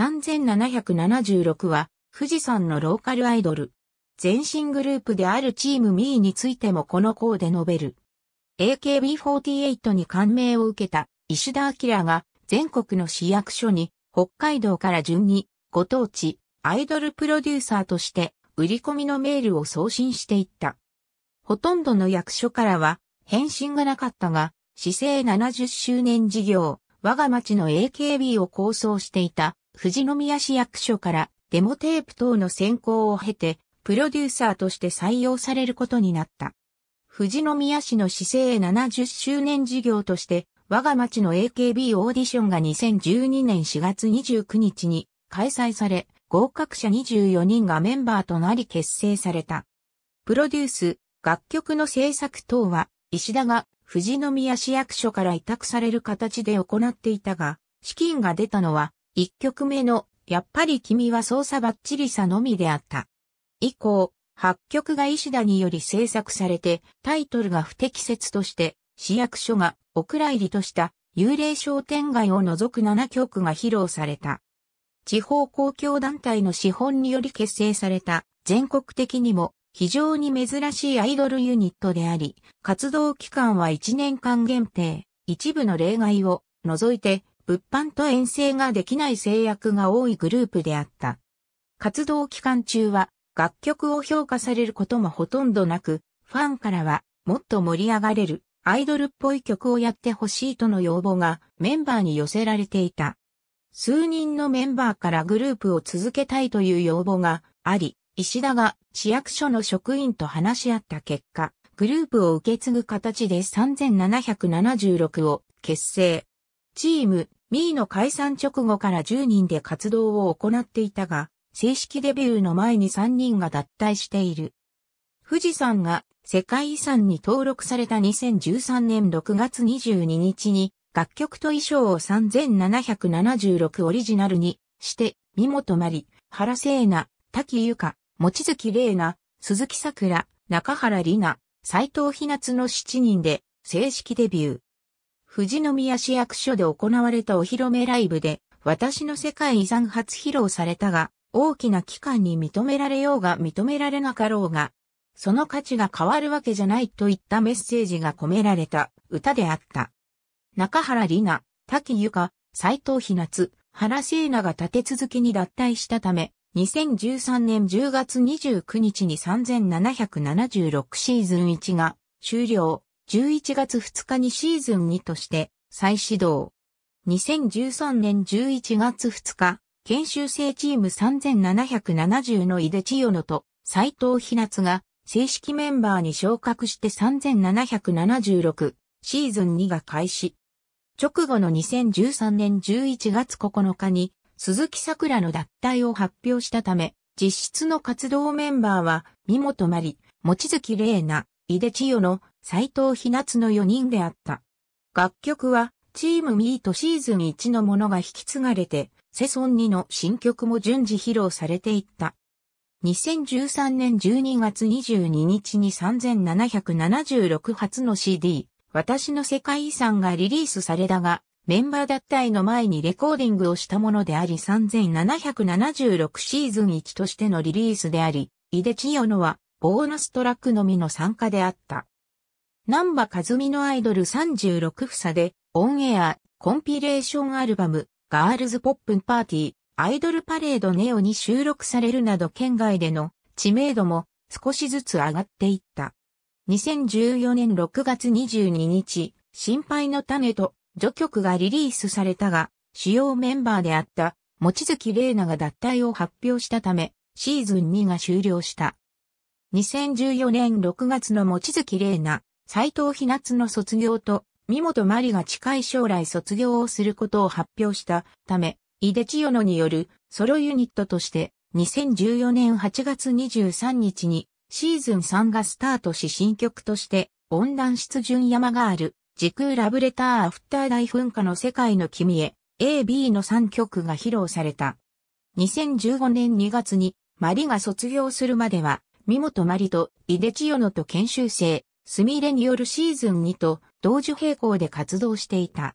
3776は富士山のローカルアイドル。全身グループであるチームミーについてもこの項で述べる。AKB48 に感銘を受けた石田明が全国の市役所に北海道から順にご当地アイドルプロデューサーとして売り込みのメールを送信していった。ほとんどの役所からは返信がなかったが、市政70周年事業、我が町の AKB を構想していた富士宮市役所からデモテープ等の選考を経て、プロデューサーとして採用されることになった。富士宮市の市政70周年事業として、我が町の AKB オーディションが2012年4月29日に開催され、合格者24人がメンバーとなり結成された。プロデュース、楽曲の制作等は、石田が富士宮市役所から委託される形で行っていたが、資金が出たのは一曲目の、やっぱり君は操作ばっちりさのみであった。以降、8曲が石田により制作されて、タイトルが不適切として、市役所がお蔵入りとした幽霊商店街を除く7曲が披露された。地方公共団体の資本により結成された全国的にも非常に珍しいアイドルユニットであり、活動期間は1年間限定、一部の例外を除いて物販と遠征ができない制約が多いグループであった。活動期間中は楽曲を評価されることもほとんどなく、ファンからはもっと盛り上がれるアイドルっぽい曲をやってほしいとの要望がメンバーに寄せられていた。数人のメンバーからグループを続けたいという要望があり、石田が市役所の職員と話し合った結果、グループを受け継ぐ形で3776を結成。チームミーの解散直後から10人で活動を行っていたが、正式デビューの前に3人が脱退している。富士山が世界遺産に登録された2013年6月22日に楽曲と衣装を3776オリジナルにして、三本まり、原聖奈、滝ゆか、望月玲奈、鈴木桜、中原里奈、斎藤ひなつの7人で正式デビュー。富士宮市役所で行われたお披露目ライブで、私の世界遺産初披露されたが、大きな期間に認められようが認められなかろうが、その価値が変わるわけじゃないといったメッセージが込められた歌であった。中原里奈、滝由香、斎藤ひなつ、原聖奈が立て続けに脱退したため、2013年10月29日に3776シーズン1が終了。11月2日にシーズン2として再始動。2013年11月2日、研修生チーム3770の井出千代野と斎藤ひなつが正式メンバーに昇格して3776シーズン2が開始。直後の2013年11月9日に鈴木桜の脱退を発表したため、実質の活動メンバーは、三本まり、望月玲奈、井出千代の斎藤ひなつの4人であった。楽曲は、チームミートシーズン1のものが引き継がれて、セソン2の新曲も順次披露されていった。2013年12月22日に3776発の CD、私の世界遺産がリリースされたが、メンバー脱退の前にレコーディングをしたものであり3776シーズン1としてのリリースであり、井出千代のはボーナストラックのみの参加であった。南波和美のアイドル36房で、オンエア、コンピレーションアルバム、ガールズポップンパーティー、アイドルパレードネオに収録されるなど県外での知名度も少しずつ上がっていった。2014年6月22日、心配の種と序曲がリリースされたが、主要メンバーであった望月玲奈が脱退を発表したため、シーズン2が終了した。2014年6月の望月玲奈、斎藤日夏の卒業と、三本真理が近い将来卒業をすることを発表したため、井出千代野によるソロユニットとして、2014年8月23日にシーズン3がスタートし新曲として、温暖湿潤山がある、時空ラブレターアフター大噴火の世界の君へ、AB の3曲が披露された。2015年2月に、マリが卒業するまでは、三本マリと井出千代野と研修生、すみれによるシーズン2と同時並行で活動していた。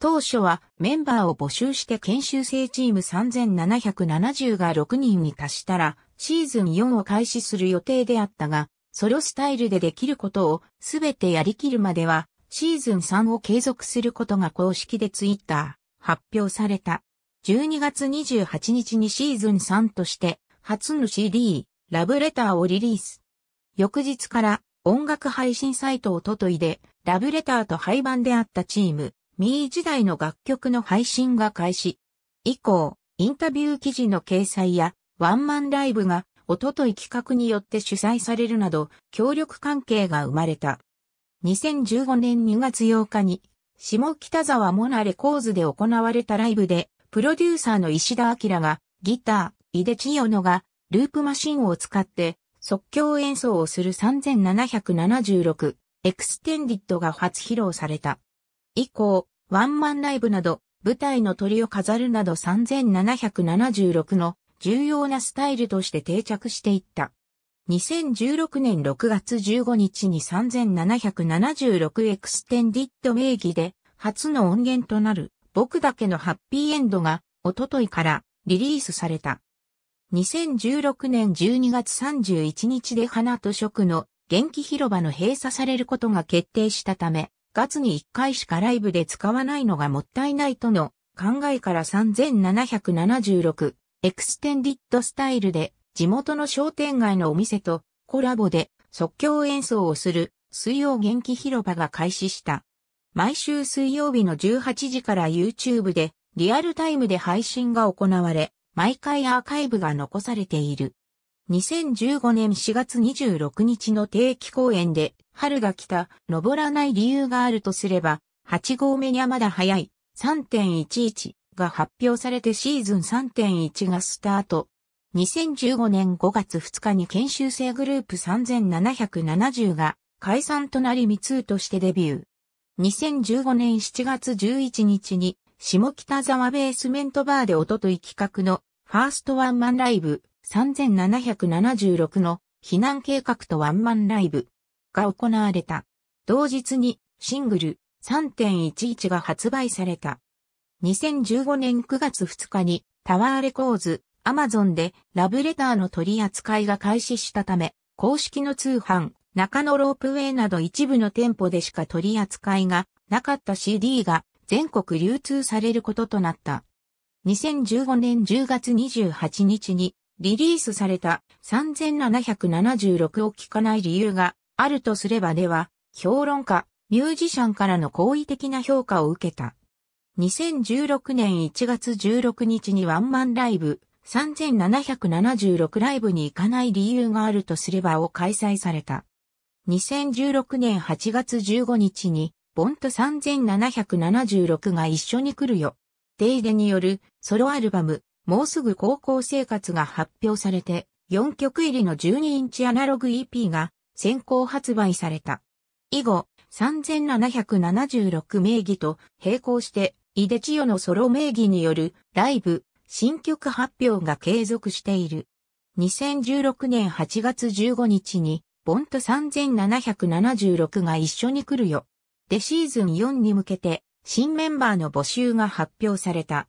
当初はメンバーを募集して研修生チーム3770が6人に達したらシーズン4を開始する予定であったが、ソロスタイルでできることをすべてやりきるまではシーズン3を継続することが公式でツイッター発表された。12月28日にシーズン3として初の CD ラブレターをリリース。翌日から音楽配信サイトおとといで、ラブレターと廃盤であったチーム、ミー時代の楽曲の配信が開始。以降、インタビュー記事の掲載や、ワンマンライブが、おととい企画によって主催されるなど、協力関係が生まれた。2015年2月8日に、下北沢モナレコーズで行われたライブで、プロデューサーの石田明が、ギター、井出千代野が、ループマシンを使って、即興演奏をする3776エクステンディットが初披露された。以降、ワンマンライブなど舞台の鳥を飾るなど3776の重要なスタイルとして定着していった。2016年6月15日に3776エクステンディット名義で初の音源となる僕だけのハッピーエンドがおとといからリリースされた。2016年12月31日で花と食の元気広場の閉鎖されることが決定したため、月に1回しかライブで使わないのがもったいないとの考えから3776エクステンディットスタイルで地元の商店街のお店とコラボで即興演奏をする水曜元気広場が開始した。毎週水曜日の18時から YouTube でリアルタイムで配信が行われ、毎回アーカイブが残されている。2015年4月26日の定期公演で、春が来た、登らない理由があるとすれば、8号目にはまだ早い、3.11が発表されてシーズン3.1がスタート。2015年5月2日に研修生グループ3770が解散となり未通としてデビュー。2015年7月11日に下北沢ベースメントバーでおととい企画のファーストワンマンライブ3776の避難計画とワンマンライブが行われた。同日にシングル3.11が発売された。2015年9月2日にタワーレコーズ、アマゾンでラブレターの取り扱いが開始したため、公式の通販、中野ロープウェイなど一部の店舗でしか取り扱いがなかった CD が全国流通されることとなった。2015年10月28日にリリースされた3776を聞かない理由があるとすればでは、評論家、ミュージシャンからの好意的な評価を受けた。2016年1月16日にワンマンライブ、3776ライブに行かない理由があるとすればを開催された。2016年8月15日にボント3776が一緒に来るよ。デイデによるソロアルバム、もうすぐ高校生活が発表されて、4曲入りの12インチアナログ EP が先行発売された。以後、3776名義と並行して、イデチヨのソロ名義によるライブ、新曲発表が継続している。2016年8月15日に、ボント3776が一緒に来るよ。でシーズン4に向けて新メンバーの募集が発表された。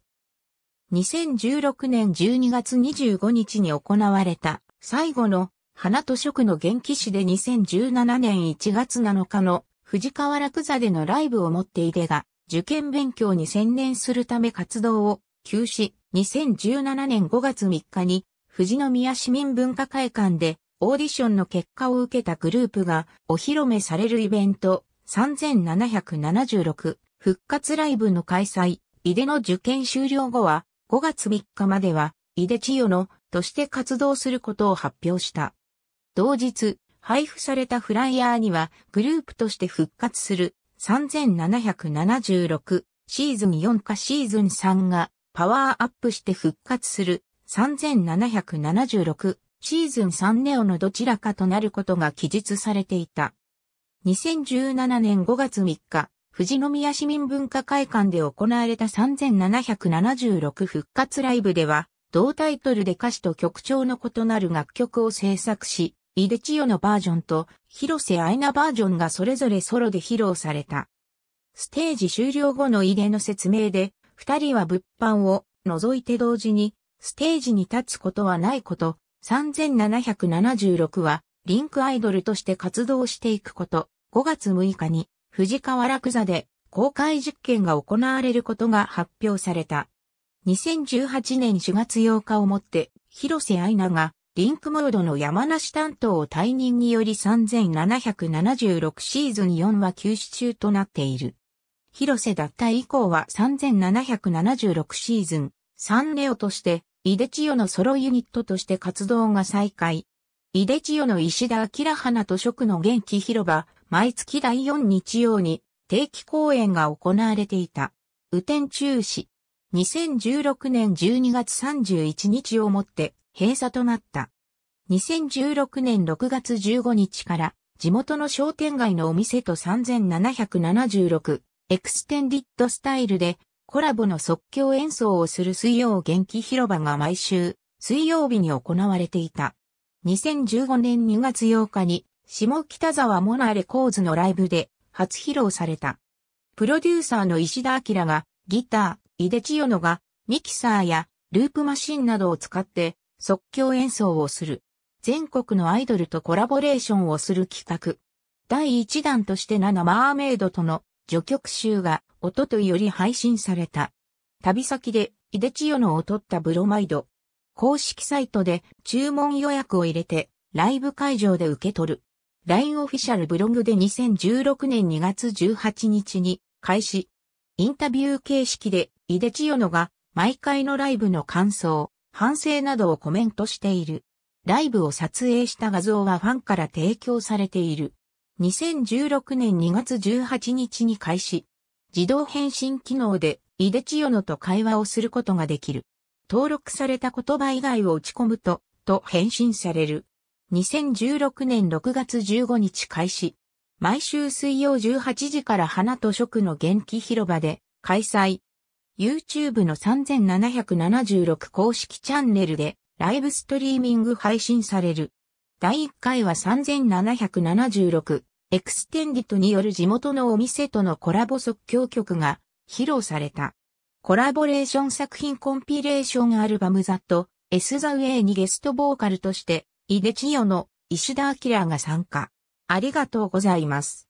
2016年12月25日に行われた最後の花と食の元気誌で2017年1月7日の藤川楽座でのライブをもっていでが受験勉強に専念するため活動を休止2017年5月3日に富士宮市民文化会館でオーディションの結果を受けたグループがお披露目されるイベント3776復活ライブの開催、井出の受験終了後は5月3日までは井出千代のとして活動することを発表した。同日、配布されたフライヤーにはグループとして復活する3776シーズン4かシーズン3がパワーアップして復活する3776シーズン3ネオのどちらかとなることが記述されていた。2017年5月3日、富士宮市民文化会館で行われた3776復活ライブでは、同タイトルで歌詞と曲調の異なる楽曲を制作し、井出千代のバージョンと広瀬愛菜バージョンがそれぞれソロで披露された。ステージ終了後の井出の説明で、二人は物販を除いて同時に、ステージに立つことはないこと、3776は、リンクアイドルとして活動していくこと、5月6日に藤川楽座で公開実験が行われることが発表された。2018年4月8日をもって広瀬愛菜がリンクモードの山梨担当を退任により3776シーズン4は休止中となっている。広瀬脱退以降は3776シーズン3ネオとして、井出千代のソロユニットとして活動が再開。井出千代の石田明花と職の元気広場、毎月第4日曜に定期公演が行われていた。雨天中止。2016年12月31日をもって閉鎖となった。2016年6月15日から地元の商店街のお店と3776エクステンディットスタイルでコラボの即興演奏をする水曜元気広場が毎週水曜日に行われていた。2015年2月8日に下北沢モナレコーズのライブで初披露された。プロデューサーの石田明がギター、井出千代野がミキサーやループマシンなどを使って即興演奏をする。全国のアイドルとコラボレーションをする企画。第1弾として7マーメイドとの序曲集が昨とより配信された。旅先で井出千代野を取ったブロマイド。公式サイトで注文予約を入れてライブ会場で受け取る。LINE オフィシャルブログで2016年2月18日に開始。インタビュー形式で、井出千代野が毎回のライブの感想、反省などをコメントしている。ライブを撮影した画像はファンから提供されている。2016年2月18日に開始。自動返信機能で、井出千代野と会話をすることができる。登録された言葉以外を打ち込むと、と返信される。2016年6月15日開始。毎週水曜18時から花と食の元気広場で開催。YouTube の3776公式チャンネルでライブストリーミング配信される。第1回は3776エクステンディットによる地元のお店とのコラボ即興曲が披露された。コラボレーション作品コンピレーションアルバムザと S ザウェイにゲストボーカルとして井出千代の石田明が参加。ありがとうございます。